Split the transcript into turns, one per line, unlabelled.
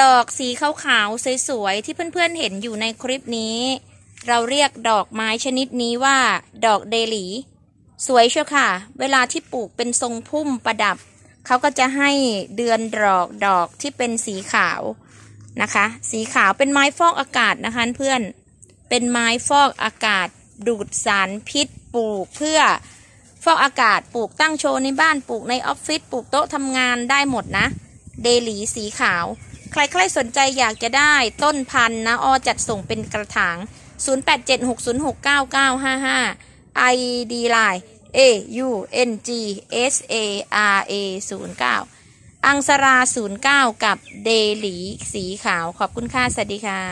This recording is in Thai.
ดอกสีขาวๆสวยๆที่เพื่อนๆเห็นอยู่ในคลิปนี้ เราเรียกดอกไม้ชนิดนี้ว่าดอกเดลีสวยเชียวค่ะ เวลาที่ปลูกเป็นทรงพุ่มประดับเขาก็จะให้เดือนดอกดอกที่เป็นสีขาวนะคะ สีขาวเป็นไม้ฟอกอากาศนะคะเพื่อนเป็นไม้ฟอกอากาศ ดูดสารพิษปลูกเพื่อ ฟอกอากาศปลูกตั้งโชว์ในบ้านปลูกในออฟฟิศปลูกโต๊ะทำงานได้หมดนะเดลี สีขาว ใคร ๆ สนใจอยากจะได้ ต้นพันธุ์นะออจัดส่งเป็นกระถาง 0876069955 ID Line A U N G S A R A 09 อังสรา 09 กับเดลี สีขาวขอบคุณค่ะสวัสดีค่ะ